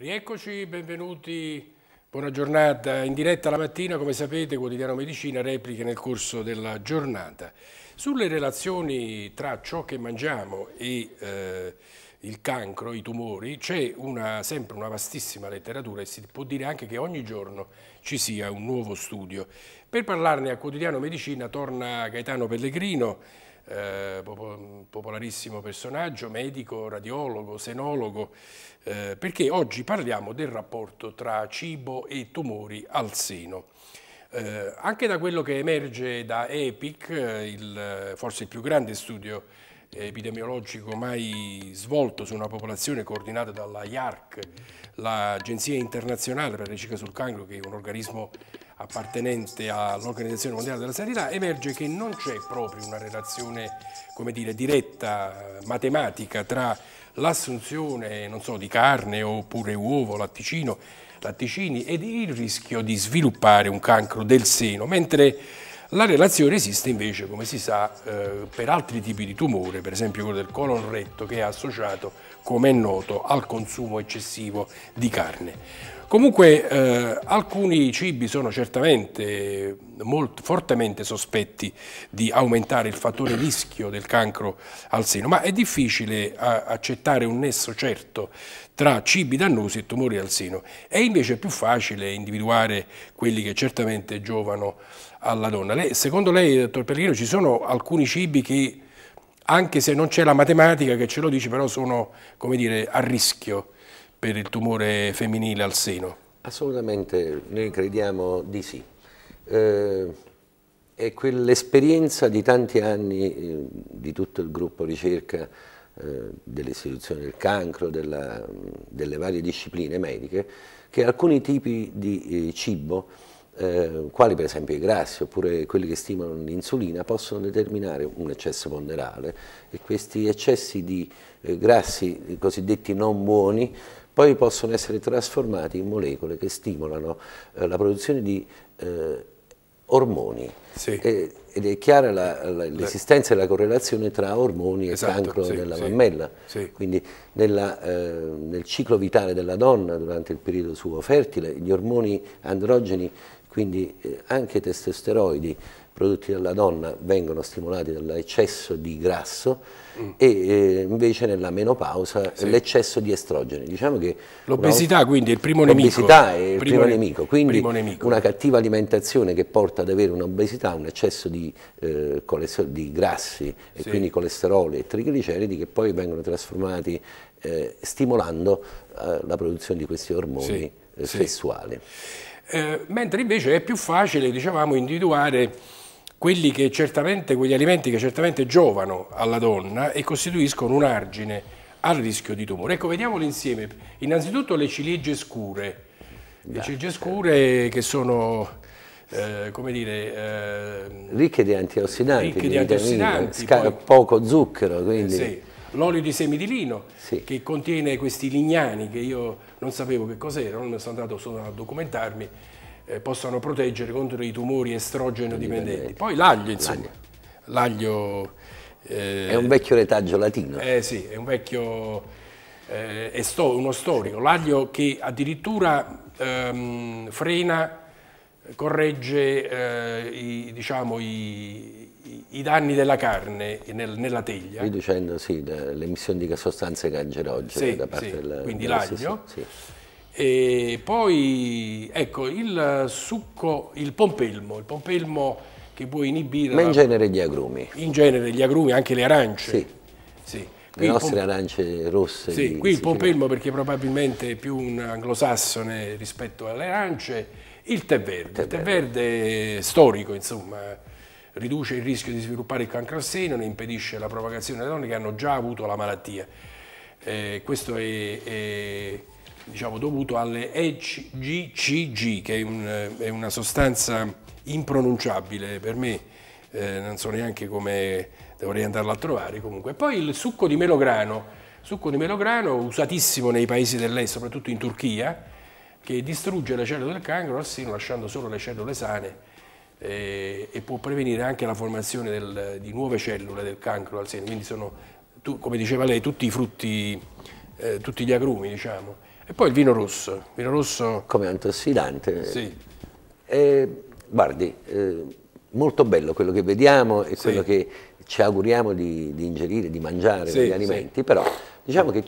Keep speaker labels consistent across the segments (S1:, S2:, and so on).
S1: Rieccoci, benvenuti, buona giornata. In diretta la mattina, come sapete, Quotidiano Medicina replica nel corso della giornata. Sulle relazioni tra ciò che mangiamo e eh, il cancro, i tumori, c'è sempre una vastissima letteratura e si può dire anche che ogni giorno ci sia un nuovo studio. Per parlarne a Quotidiano Medicina torna Gaetano Pellegrino, eh, popolarissimo personaggio, medico, radiologo, senologo, eh, perché oggi parliamo del rapporto tra cibo e tumori al seno. Eh, anche da quello che emerge da EPIC, eh, il, forse il più grande studio epidemiologico mai svolto su una popolazione coordinata dalla IARC, l'Agenzia Internazionale per la Ricerca sul Cancro, che è un organismo appartenente all'Organizzazione Mondiale della Sanità, emerge che non c'è proprio una relazione dire, diretta, eh, matematica tra l'assunzione so, di carne oppure uovo, latticino, latticini ed il rischio di sviluppare un cancro del seno, mentre la relazione esiste invece, come si sa, eh, per altri tipi di tumore, per esempio quello del colon retto che è associato, come è noto, al consumo eccessivo di carne. Comunque eh, alcuni cibi sono certamente molto, fortemente sospetti di aumentare il fattore rischio del cancro al seno, ma è difficile accettare un nesso certo tra cibi dannosi e tumori al seno. È invece più facile individuare quelli che certamente giovano alla donna. Lei, secondo lei, dottor Pellegrino, ci sono alcuni cibi che, anche se non c'è la matematica che ce lo dice, però sono dire, a rischio? per il tumore femminile al seno? Assolutamente,
S2: noi crediamo di sì. Eh, è quell'esperienza di tanti anni eh, di tutto il gruppo ricerca eh, dell'istituzione del cancro, della, delle varie discipline mediche, che alcuni tipi di eh, cibo, quali per esempio i grassi oppure quelli che stimolano l'insulina, possono determinare un eccesso ponderale e questi eccessi di grassi cosiddetti non buoni poi possono essere trasformati in molecole che stimolano eh, la produzione di eh, ormoni. Sì. E, ed è chiara l'esistenza e la correlazione tra ormoni esatto, e cancro sì, della mammella. Sì. Quindi nella, eh, nel ciclo vitale della donna, durante il periodo suo fertile, gli ormoni androgeni, quindi eh, anche testosteroidi, prodotti dalla donna vengono stimolati dall'eccesso di grasso mm. e eh, invece nella menopausa sì. l'eccesso di estrogeni. Diciamo l'obesità quindi è il primo nemico. L'obesità è il primo, primo nemico, quindi primo nemico. una cattiva alimentazione che porta ad avere un'obesità, un eccesso di, eh, di grassi e sì. quindi colesterolo e trigliceridi che poi vengono trasformati eh, stimolando eh, la produzione di questi ormoni sì. Eh, sessuali.
S1: Eh, mentre invece è più facile, dicevamo, individuare quelli che certamente, quegli alimenti che certamente giovano alla donna e costituiscono un argine al rischio di tumore. Ecco, vediamolo insieme. Innanzitutto le ciliegie scure, le ciliegie scure che sono... Eh, come dire, eh,
S2: ricche di antiossidanti, ricche di antiossidanti poi, poco zucchero. Quindi... Eh sì,
S1: l'olio di semi di lino sì. che contiene questi lignani che io non sapevo che cos'erano, sono andato solo a documentarmi eh, possano proteggere contro i tumori estrogeno dipendenti. Poi l'aglio, insomma. L'aglio... Eh, è un vecchio retaggio latino. Eh sì, è un vecchio... Eh, è sto, uno storico, l'aglio che addirittura ehm, frena, corregge eh, i, diciamo, i, i danni della carne nel, nella teglia.
S2: Riducendo sì, l'emissione di sostanze
S1: cancerogene sì, da parte sì, della, quindi l'aglio. Sì, sì. E poi ecco il succo, il pompelmo, il pompelmo che puoi inibire. Ma in la... genere gli agrumi. In genere gli agrumi, anche le arance. Sì. sì. Qui le nostre pom... arance rosse. Sì, qui il pompelmo chiama. perché probabilmente è più un anglosassone rispetto alle arance. Il tè verde, il tè verde storico insomma, riduce il rischio di sviluppare il cancro al seno, ne impedisce la propagazione delle donne che hanno già avuto la malattia. Eh, questo è, è diciamo, dovuto alle EGCG, che è, un, eh, è, una sostanza impronunciabile per me, eh, non so neanche come dovrei andarla a trovare comunque. Poi il succo di melograno, succo di melograno usatissimo nei paesi dell'est, soprattutto in Turchia, che distrugge le cellule del cancro assino lasciando solo le cellule sane eh, e può prevenire anche la formazione del, di nuove cellule del cancro al seno, quindi sono, tu, come diceva lei, tutti i frutti, eh, tutti gli agrumi, diciamo. E poi il vino rosso. vino rosso... Come antossidante.
S2: Sì. Eh, guardi, eh, molto bello quello che vediamo e sì. quello che ci auguriamo di, di ingerire, di mangiare sì, negli alimenti, sì. però diciamo che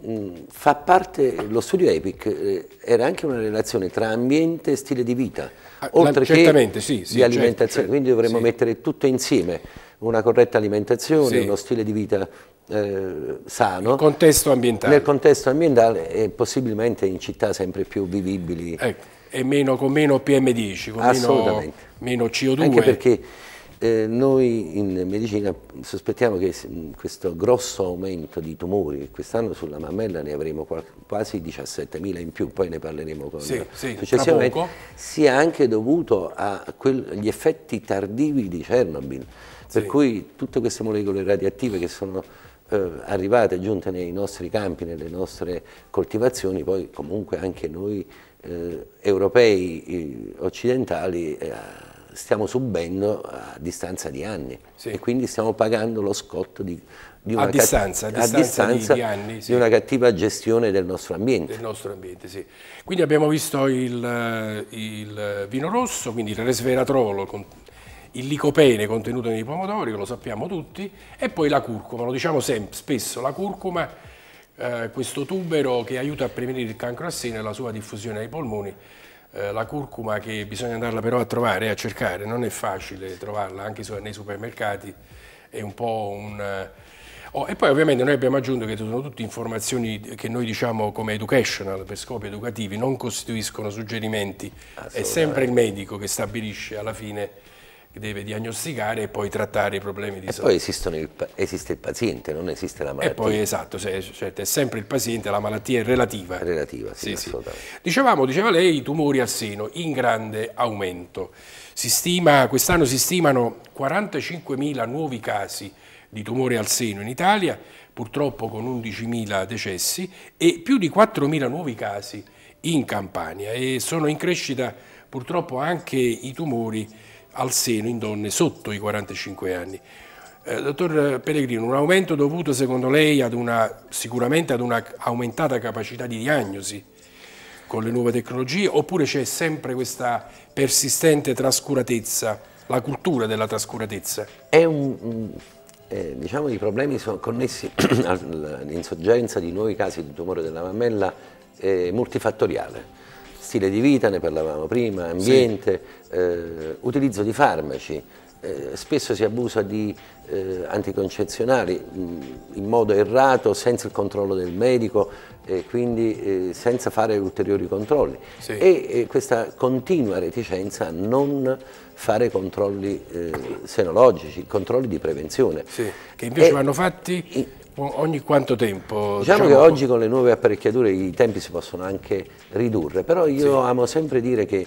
S2: mh, mm, fa parte, lo studio EPIC eh, era anche una relazione tra ambiente e stile di vita, ah, oltre che sì, di certo, alimentazione, certo, quindi dovremmo mettere tutto insieme, una corretta alimentazione, uno stile di vita eh, sano. Contesto nel contesto ambientale e possibilmente in città sempre più vivibili. Ecco,
S1: e meno, con meno PM10, con Assolutamente.
S2: Meno, meno CO2. Anche perché eh, noi in medicina sospettiamo che mm, questo grosso aumento di tumori, quest'anno sulla mammella ne avremo quasi 17.000 in più, poi ne parleremo con sì, sì, successivamente, sia anche dovuto agli effetti tardivi di Chernobyl, sì. per cui tutte queste molecole radioattive che sono eh, arrivate, giunte nei nostri campi, nelle nostre coltivazioni, poi comunque anche noi eh, europei eh, occidentali eh, stiamo subendo a distanza di anni sì. e quindi stiamo pagando lo scotto di, di, una, a distanza, a a distanza di, anni, sì. una, cattiva gestione del nostro ambiente. Del
S1: nostro ambiente sì. Quindi abbiamo visto il, eh, il vino rosso, quindi il resveratrolo il licopene contenuto nei pomodori, lo sappiamo tutti, e poi la curcuma, lo diciamo sempre, spesso, la curcuma, eh, questo tubero che aiuta a prevenire il cancro a seno e la sua diffusione ai polmoni, eh, la curcuma che bisogna andarla però a trovare, a cercare, non è facile trovarla anche nei supermercati, è un po' un... Eh, oh, e poi ovviamente noi abbiamo aggiunto che sono tutte informazioni che noi diciamo come educational, per scopi educativi, non costituiscono suggerimenti, è sempre il medico che stabilisce alla fine deve diagnosticare e poi trattare i problemi di salute. e
S2: Poi il, esiste il paziente, non esiste la malattia. E poi esatto,
S1: cioè, certo, è sempre il paziente, la malattia è relativa. Relativa, sì, sì, sì. Dicevamo, diceva lei, i tumori al seno in grande aumento. quest'anno si stimano 45.000 nuovi casi di tumore al seno in Italia, purtroppo con 11.000 decessi e più di 4.000 nuovi casi in Campania e sono in crescita purtroppo anche i tumori al seno in donne sotto i 45 anni. Eh, dottor Pellegrino, un aumento dovuto secondo lei ad una, sicuramente ad una aumentata capacità di diagnosi con le nuove tecnologie oppure c'è sempre questa persistente trascuratezza, la cultura della trascuratezza?
S2: È un, eh, diciamo i problemi sono connessi all'insorgenza di nuovi casi di tumore della mammella eh, multifattoriale stile di vita, ne parlavamo prima, ambiente, sì. eh, utilizzo di farmaci, eh, spesso si abusa di eh, anticoncezionali mm, in modo errato, senza il controllo del medico e quindi eh, senza fare ulteriori controlli. Sì. E, e, questa continua reticenza a non fare controlli eh, senologici, controlli di prevenzione. Sì, che invece e, vanno fatti Ogni quanto
S1: tempo? Diciamo, diciamo che oggi
S2: con le nuove apparecchiature i tempi si possono anche ridurre, però io sì. amo sempre dire che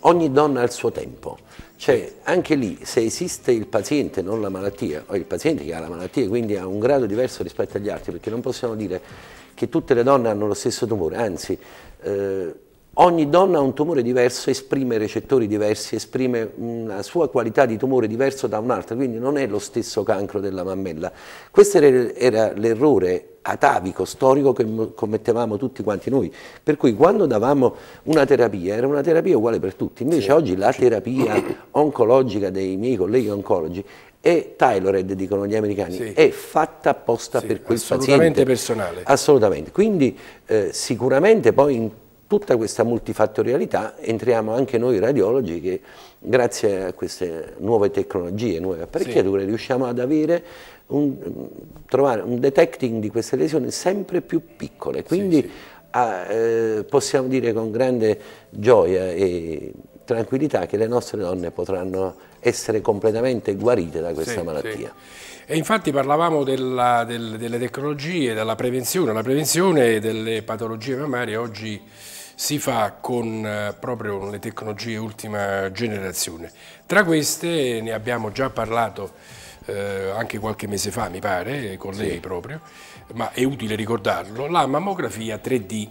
S2: ogni donna ha il suo tempo. Cioè, anche lì, se esiste il paziente, non la malattia, o il paziente che ha la malattia, e quindi ha un grado diverso rispetto agli altri, perché non possiamo dire che tutte le donne hanno lo stesso tumore, anzi, eh, Ogni donna ha un tumore diverso, esprime recettori diversi, esprime una sua qualità di tumore diverso da un'altra, quindi non è lo stesso cancro della mammella. Questo era l'errore atavico, storico che commettevamo tutti quanti noi, per cui quando davamo una terapia era una terapia uguale per tutti, invece sì, oggi la terapia oncologica dei miei colleghi oncologi e Tylored, dicono gli americani, sì. è fatta apposta sì, per quel assolutamente paziente. Assolutamente personale. Assolutamente. Quindi eh, sicuramente poi in tutta questa multifattorialità entriamo anche noi radiologi che grazie a queste nuove tecnologie, nuove apparecchiature sì. riusciamo ad avere un, trovare un detecting di queste lesioni sempre più piccole, quindi sì, sì. A, eh, possiamo dire con grande gioia e tranquillità che le nostre donne potranno essere completamente guarite da questa malattia.
S1: E infatti parlavamo della, del, delle tecnologie, della prevenzione, la prevenzione delle patologie mammarie oggi si fa con eh, proprio le tecnologie ultima generazione. Tra queste ne abbiamo già parlato eh, anche qualche mese fa, mi pare, con lei proprio, ma è utile ricordarlo, la mammografia 3D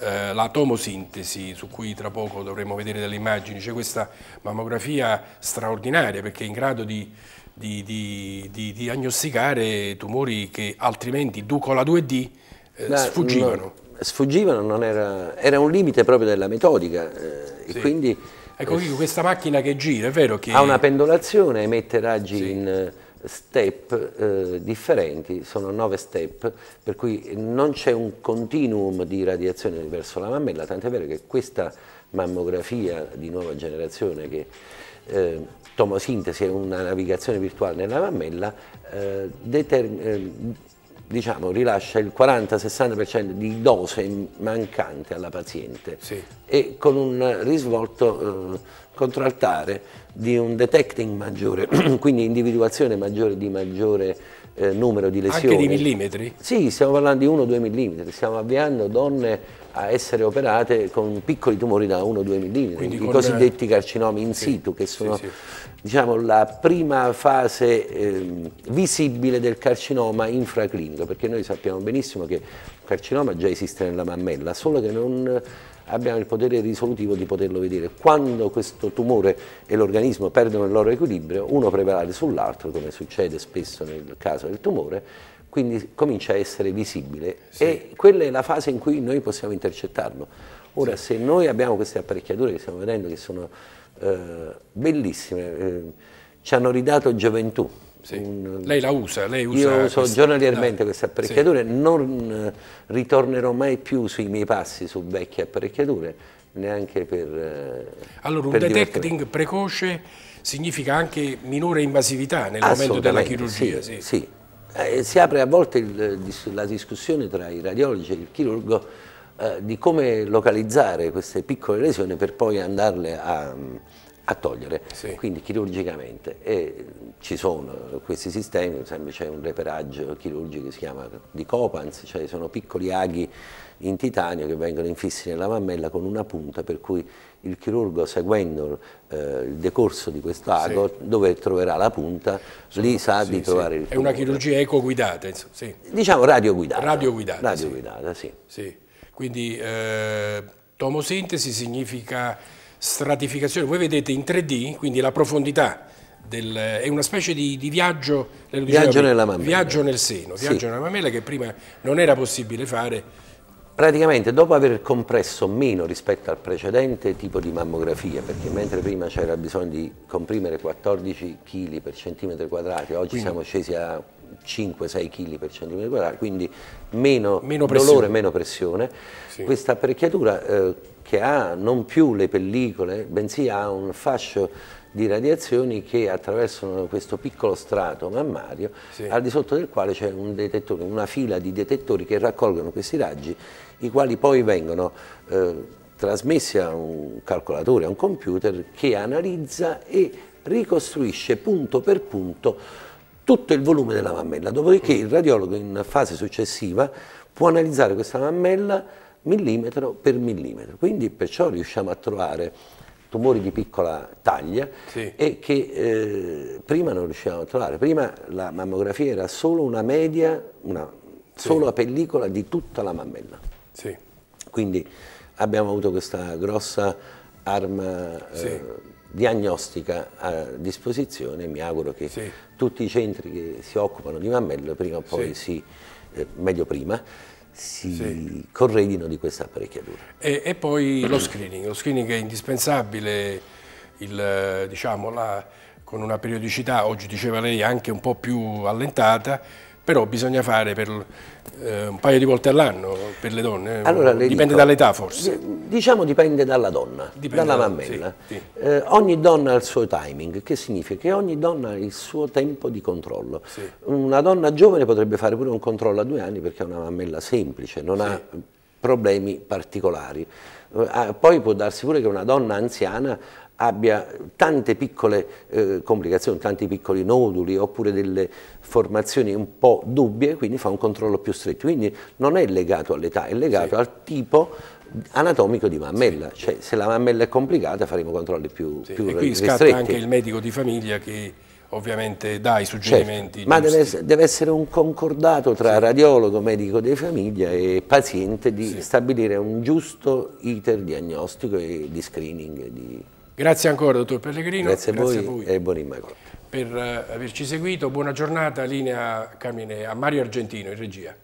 S1: eh, la tomosintesi su cui tra poco dovremo vedere delle immagini, c'è questa mammografia straordinaria perché è in grado di di, di, di, diagnosticare tumori che altrimenti con la 2D eh, Beh, sfuggivano. No,
S2: sfuggivano, era, era, un limite proprio della metodica. Eh, sì. e quindi,
S1: ecco eh, qui questa macchina che gira, è vero che... Ha una
S2: pendolazione, emette raggi sì. in eh, step eh, differenti, sono nove step, per cui non c'è un continuum di radiazione verso la mammella, tant'è vero che questa mammografia di nuova generazione che eh, tomosintesi è una navigazione virtuale nella mammella eh, eh, diciamo, rilascia il 40-60% di dose mancante alla paziente sì. e con un risvolto eh, contraltare di un detecting maggiore, quindi individuazione maggiore di maggiore eh, numero di lesioni. Anche di millimetri? Sì, stiamo parlando di 1-2 millimetri, stiamo avviando donne a essere operate con piccoli tumori da 1-2 mm, i cosiddetti la... carcinomi in sì. situ, che sono sì, sì. Diciamo, la prima fase eh, visibile del carcinoma infraclinico, perché noi sappiamo benissimo che il carcinoma già esiste nella mammella, solo che non abbiamo il potere risolutivo di poterlo vedere. Quando questo tumore e l'organismo perdono il loro equilibrio, uno prevale sull'altro, come succede spesso nel caso del tumore, quindi comincia a essere visibile sì. e quella è la fase in cui noi possiamo intercettarlo. Ora, sì. se noi abbiamo queste apparecchiature che stiamo vedendo, che sono eh, bellissime, eh, ci hanno ridato gioventù. Sì. Un, lei la usa, lei usa Io uso questa, giornaliermente queste apparecchiature, non eh, ritornerò mai più sui miei passi su vecchie apparecchiature, neanche per... Eh,
S1: allora, per un detecting precoce significa anche minore invasività nel momento della chirurgia. sì.
S2: sì eh, si apre a volte il, eh, la discussione tra i radiologi e il chirurgo eh, di come localizzare queste piccole lesioni per poi andarle a, mm, a togliere, sì. quindi chirurgicamente. E ci sono questi sistemi, per esempio c'è un reperaggio chirurgico che si chiama di Copans, cioè sono piccoli aghi in titanio che vengono infissi nella mammella con una punta per cui il chirurgo seguendo eh, il decorso di quest'ago sì. dove troverà la punta sono, lì sa sì, di trovare il tumore. È una
S1: chirurgia ecoguidata, insomma, sì.
S2: diciamo radioguidata. Radioguidata, radioguidata sì.
S1: sì. Quindi eh, tomosintesi significa stratificazione, voi vedete in 3D quindi la profondità del, è una specie di, di viaggio, viaggio, diceva, viaggio, nel seno, viaggio sì. nella mammella che prima non era possibile fare.
S2: Praticamente dopo aver compresso meno rispetto al precedente tipo di mammografia, perché mentre prima c'era bisogno di comprimere 14 kg per centimetro quadrato, oggi Quindi. siamo scesi a 5-6 kg per centimetro quadrato, quindi meno, meno dolore, meno pressione. Sì. Questa apparecchiatura eh, che ha non più le pellicole, bensì ha un fascio di radiazioni che attraversano questo piccolo strato mammario sì. al di sotto del quale c'è un detettore, una fila di detettori che raccolgono questi raggi, i quali poi vengono eh, trasmessi a un calcolatore, a un computer che analizza e ricostruisce punto per punto tutto il volume della mammella, dopodiché il radiologo in fase successiva può analizzare questa mammella millimetro per millimetro, quindi perciò riusciamo a trovare tumori di piccola taglia sì. e che eh, prima non riuscivamo a trovare. Prima la mammografia era solo una media, una sì. sola pellicola di tutta la mammella. Sì. Quindi abbiamo avuto questa grossa arma eh, diagnostica a disposizione mi auguro che tutti i centri che si occupano di mammello prima o poi si, eh, meglio prima, si sì. correghino di questa apparecchiatura.
S1: E, e, poi lo screening, lo screening è indispensabile, il, diciamo, la, con una periodicità, oggi diceva lei, anche un po' più allentata, però bisogna fare per, eh, un paio di volte all'anno per le donne, eh. allora, le dipende dall'età forse. Diciamo dipende dalla donna, dipende dalla mammella.
S2: Sì, sì. eh, ogni donna ha il suo timing, che significa che ogni donna ha il suo tempo di controllo. Sì. Una donna giovane potrebbe fare pure un controllo a due anni perché è una mammella semplice, non ha problemi particolari. Eh, ah, poi può darsi pure che una donna anziana abbia tante piccole eh, complicazioni, tanti piccoli noduli oppure delle formazioni un po' dubbie, quindi fa un controllo più stretto. Quindi non è legato all'età, è legato sì. al tipo anatomico di mammella, sì. cioè se la mammella è complicata faremo controlli più, sì. più e qui ristretti. scatta anche il
S1: medico di famiglia che ovviamente dà i suggerimenti. Certo, ma deve,
S2: deve, essere un concordato tra sì. radiologo, medico di famiglia e paziente di sì. stabilire un giusto iter diagnostico e di screening.
S1: Di... Grazie ancora, dottor Pellegrino. Grazie, grazie a, voi grazie a voi e buon immagino. Per eh, averci seguito, buona giornata, linea Camine a Mario Argentino in regia.